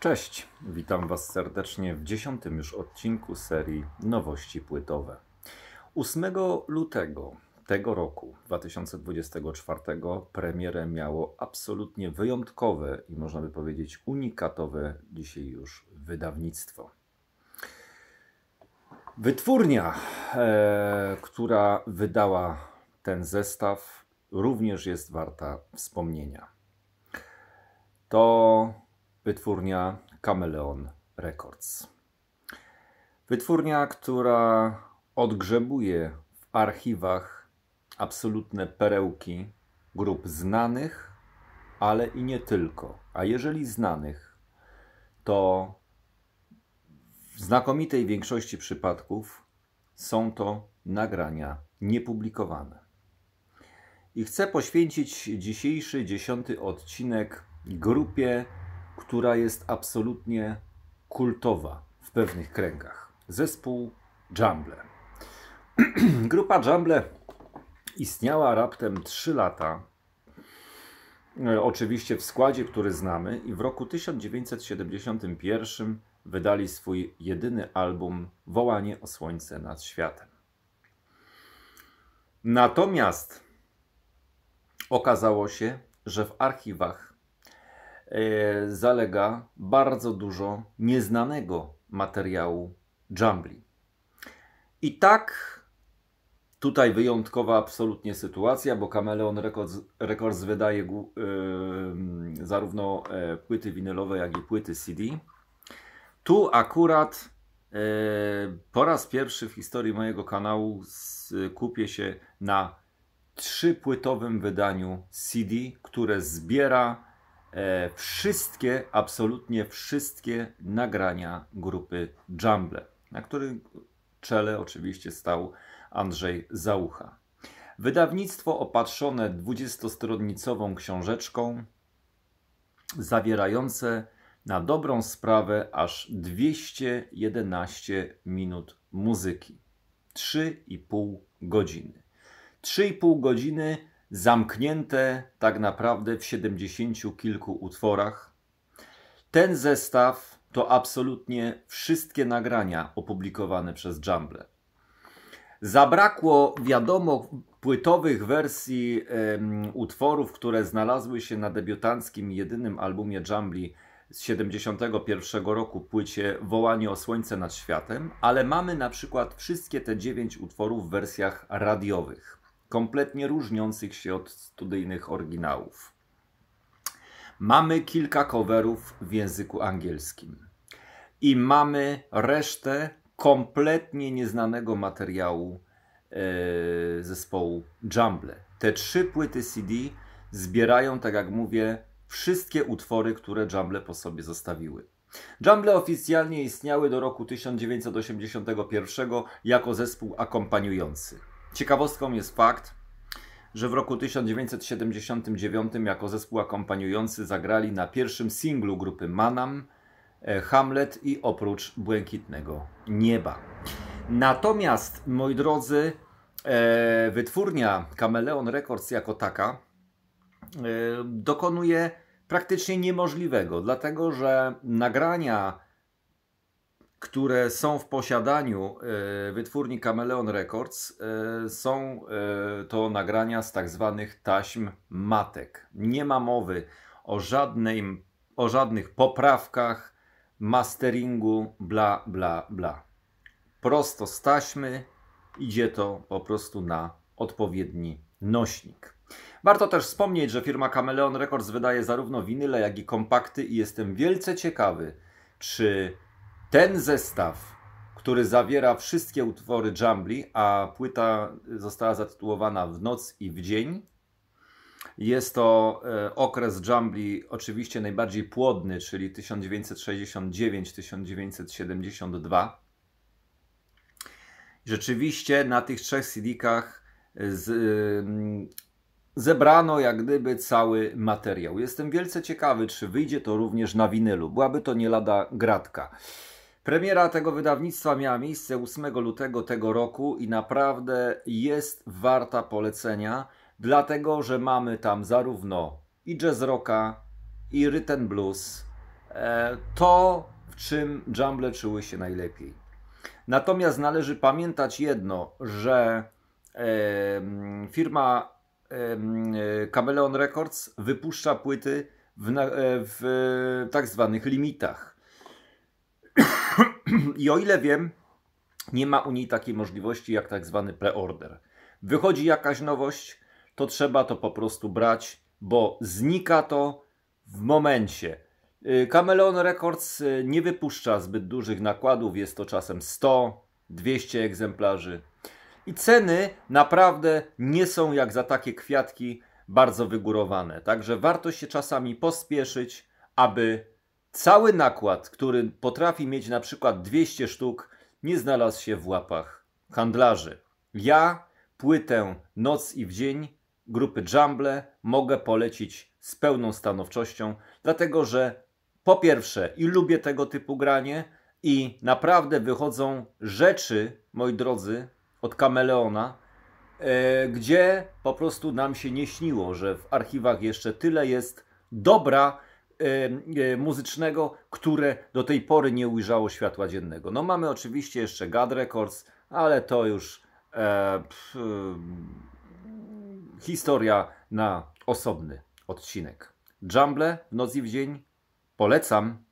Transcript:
Cześć, witam Was serdecznie w dziesiątym już odcinku serii Nowości Płytowe. 8 lutego tego roku 2024 premierę miało absolutnie wyjątkowe i można by powiedzieć unikatowe dzisiaj już wydawnictwo. Wytwórnia, e, która wydała ten zestaw, również jest warta wspomnienia. To wytwórnia Cameleon Records. Wytwórnia, która odgrzebuje w archiwach absolutne perełki grup znanych, ale i nie tylko. A jeżeli znanych, to w znakomitej większości przypadków są to nagrania niepublikowane. I chcę poświęcić dzisiejszy dziesiąty odcinek grupie która jest absolutnie kultowa w pewnych kręgach. Zespół Jumble. Grupa Jumble istniała raptem 3 lata, e, oczywiście w składzie, który znamy, i w roku 1971 wydali swój jedyny album Wołanie o Słońce nad światem. Natomiast okazało się, że w archiwach E, zalega bardzo dużo nieznanego materiału Jumbly. I tak tutaj wyjątkowa absolutnie sytuacja, bo Cameleon Records, Records wydaje yy, zarówno e, płyty winylowe, jak i płyty CD. Tu akurat yy, po raz pierwszy w historii mojego kanału kupię się na trzypłytowym wydaniu CD, które zbiera E, wszystkie, absolutnie wszystkie nagrania grupy Jumble, na którym czele oczywiście stał Andrzej Załucha. Wydawnictwo opatrzone 20-stronicową książeczką, zawierające na dobrą sprawę aż 211 minut muzyki. 3,5 godziny. 3,5 godziny zamknięte tak naprawdę w 70 kilku utworach. Ten zestaw to absolutnie wszystkie nagrania opublikowane przez Jumble. Zabrakło, wiadomo, płytowych wersji utworów, które znalazły się na debiutanckim jedynym albumie Jumble z 71 roku, płycie Wołanie o Słońce nad Światem, ale mamy na przykład wszystkie te dziewięć utworów w wersjach radiowych kompletnie różniących się od studyjnych oryginałów. Mamy kilka coverów w języku angielskim i mamy resztę kompletnie nieznanego materiału yy, zespołu Jumble. Te trzy płyty CD zbierają, tak jak mówię, wszystkie utwory, które Jumble po sobie zostawiły. Jumble oficjalnie istniały do roku 1981 jako zespół akompaniujący. Ciekawostką jest fakt, że w roku 1979 jako zespół akompaniujący zagrali na pierwszym singlu grupy Manam e, Hamlet i oprócz Błękitnego Nieba. Natomiast, moi drodzy, e, wytwórnia Cameleon Records jako taka e, dokonuje praktycznie niemożliwego, dlatego że nagrania które są w posiadaniu e, wytwórni Chameleon Records, e, są e, to nagrania z tak zwanych taśm matek. Nie ma mowy o, żadnej, o żadnych poprawkach, masteringu, bla, bla, bla. Prosto z taśmy idzie to po prostu na odpowiedni nośnik. Warto też wspomnieć, że firma Chameleon Records wydaje zarówno winyle, jak i kompakty i jestem wielce ciekawy, czy ten zestaw, który zawiera wszystkie utwory Jumbly, a płyta została zatytułowana W noc i w dzień, jest to e, okres Jumbly oczywiście najbardziej płodny, czyli 1969-1972. Rzeczywiście na tych trzech cd e, e, zebrano jak gdyby cały materiał. Jestem wielce ciekawy, czy wyjdzie to również na winylu. Byłaby to nie lada gratka. Premiera tego wydawnictwa miała miejsce 8 lutego tego roku i naprawdę jest warta polecenia, dlatego że mamy tam zarówno i jazz rocka, i rhythm blues, e, to w czym jumble czuły się najlepiej. Natomiast należy pamiętać jedno, że e, firma e, Cameleon Records wypuszcza płyty w, w tak zwanych limitach. I o ile wiem, nie ma u niej takiej możliwości jak tak zwany preorder. Wychodzi jakaś nowość, to trzeba to po prostu brać, bo znika to w momencie. Y, Cameleon Records y, nie wypuszcza zbyt dużych nakładów, jest to czasem 100, 200 egzemplarzy. I ceny naprawdę nie są jak za takie kwiatki bardzo wygórowane. Także warto się czasami pospieszyć, aby Cały nakład, który potrafi mieć na przykład 200 sztuk, nie znalazł się w łapach handlarzy. Ja płytę Noc i w Dzień grupy Jumble mogę polecić z pełną stanowczością, dlatego że po pierwsze i lubię tego typu granie i naprawdę wychodzą rzeczy, moi drodzy, od Kameleona, e, gdzie po prostu nam się nie śniło, że w archiwach jeszcze tyle jest dobra, E, muzycznego, które do tej pory nie ujrzało światła dziennego. No mamy oczywiście jeszcze Gad Records, ale to już e, historia na osobny odcinek. Jumble w noc i w dzień polecam.